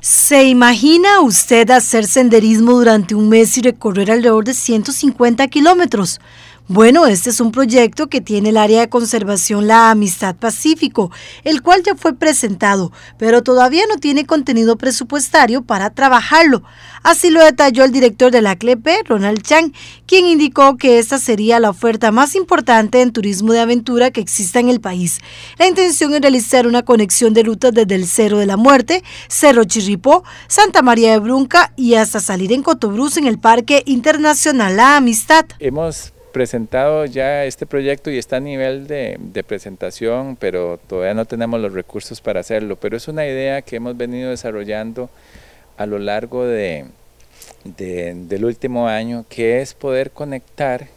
¿Se imagina usted hacer senderismo durante un mes y recorrer alrededor de 150 kilómetros? Bueno, este es un proyecto que tiene el área de conservación La Amistad Pacífico, el cual ya fue presentado, pero todavía no tiene contenido presupuestario para trabajarlo. Así lo detalló el director de la CLEPE, Ronald Chang, quien indicó que esta sería la oferta más importante en turismo de aventura que exista en el país. La intención es realizar una conexión de lutas desde el Cerro de la Muerte, Cerro Chirripó, Santa María de Brunca y hasta salir en Cotobruz en el Parque Internacional La Amistad. Hemos presentado ya este proyecto y está a nivel de, presentación, pero todavía no tenemos los recursos para hacerlo. Pero es una idea que hemos venido desarrollando a lo largo de, del último año, que es poder conectar,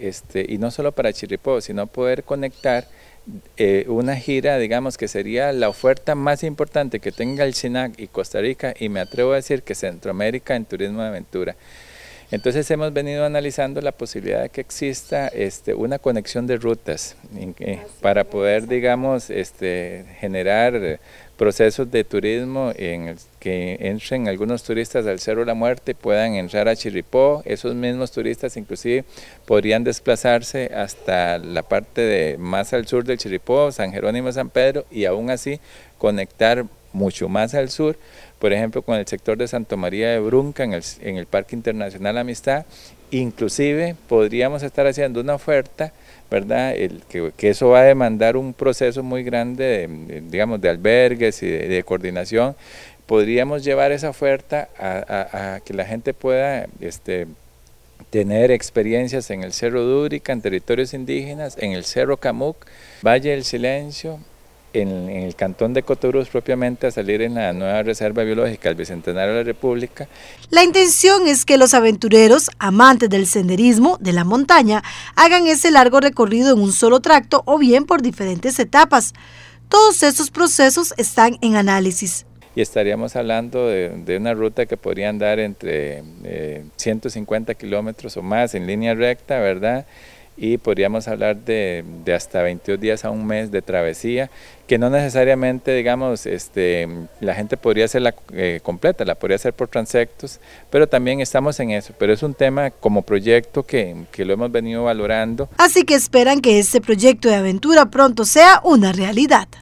este, y no solo para Chirripó, sino poder conectar eh, una gira, digamos, que sería la oferta más importante que tenga el SINAC y Costa Rica, y me atrevo a decir que Centroamérica en turismo de aventura. Entonces hemos venido analizando la posibilidad de que exista este, una conexión de rutas ah, para poder, digamos, este, generar procesos de turismo en el que entren algunos turistas al Cerro de la Muerte, puedan entrar a Chiripó, esos mismos turistas inclusive podrían desplazarse hasta la parte de más al sur del Chiripó, San Jerónimo, San Pedro, y aún así conectar mucho más al sur, por ejemplo con el sector de Santo María de Brunca, en el, Parque Internacional Amistad, inclusive podríamos estar haciendo una oferta, ¿verdad? El, que, eso va a demandar un proceso muy grande, de, digamos, de albergues y de, coordinación. Podríamos llevar esa oferta a, que la gente pueda este, tener experiencias en el Cerro Dúrica, en territorios indígenas, en el Cerro Camuc, Valle del Silencio, en, el cantón de Cotobruz propiamente a salir en la nueva Reserva Biológica el Bicentenario de la República. La intención es que los aventureros, amantes del senderismo, de la montaña, hagan ese largo recorrido en un solo tracto o bien por diferentes etapas. Todos estos procesos están en análisis y estaríamos hablando de, una ruta que podría andar entre 150 eh, kilómetros o más en línea recta, ¿verdad? y podríamos hablar de, hasta 22 días a un mes de travesía, que no necesariamente, digamos, este, la gente podría hacerla eh, completa, la podría hacer por transectos, pero también estamos en eso, pero es un tema como proyecto que lo hemos venido valorando. Así que esperan que este proyecto de aventura pronto sea una realidad.